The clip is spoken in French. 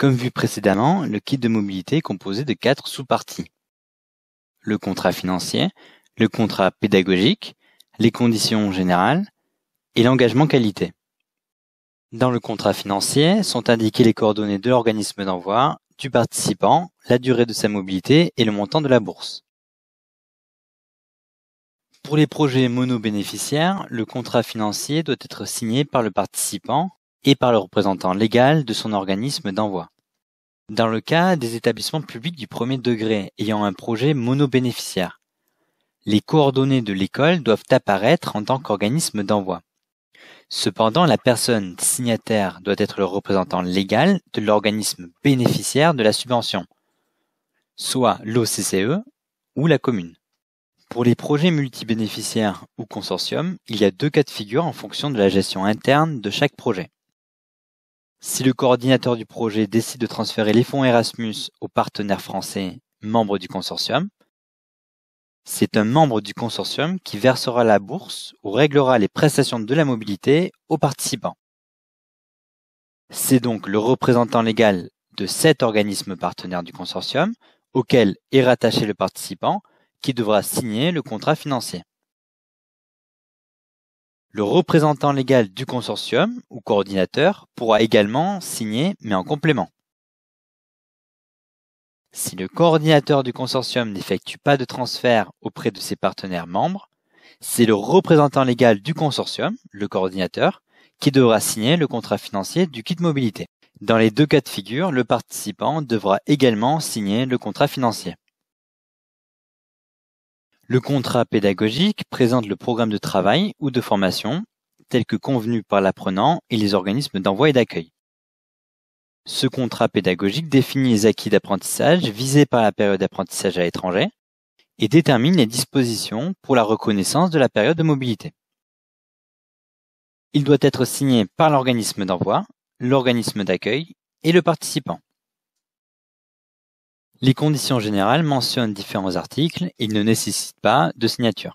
Comme vu précédemment, le kit de mobilité est composé de quatre sous-parties. Le contrat financier, le contrat pédagogique, les conditions générales et l'engagement qualité. Dans le contrat financier sont indiquées les coordonnées de l'organisme d'envoi, du participant, la durée de sa mobilité et le montant de la bourse. Pour les projets monobénéficiaires, le contrat financier doit être signé par le participant et par le représentant légal de son organisme d'envoi dans le cas des établissements publics du premier degré ayant un projet monobénéficiaire. Les coordonnées de l'école doivent apparaître en tant qu'organisme d'envoi. Cependant, la personne signataire doit être le représentant légal de l'organisme bénéficiaire de la subvention, soit l'OCCE ou la commune. Pour les projets multibénéficiaires ou consortiums, il y a deux cas de figure en fonction de la gestion interne de chaque projet. Si le coordinateur du projet décide de transférer les fonds Erasmus aux partenaires français membres du consortium, c'est un membre du consortium qui versera la bourse ou réglera les prestations de la mobilité aux participants. C'est donc le représentant légal de cet organisme partenaire du consortium auquel est rattaché le participant qui devra signer le contrat financier. Le représentant légal du consortium ou coordinateur pourra également signer mais en complément. Si le coordinateur du consortium n'effectue pas de transfert auprès de ses partenaires membres, c'est le représentant légal du consortium, le coordinateur, qui devra signer le contrat financier du kit mobilité. Dans les deux cas de figure, le participant devra également signer le contrat financier. Le contrat pédagogique présente le programme de travail ou de formation, tel que convenu par l'apprenant et les organismes d'envoi et d'accueil. Ce contrat pédagogique définit les acquis d'apprentissage visés par la période d'apprentissage à l'étranger et détermine les dispositions pour la reconnaissance de la période de mobilité. Il doit être signé par l'organisme d'envoi, l'organisme d'accueil et le participant. Les conditions générales mentionnent différents articles, ils ne nécessitent pas de signature.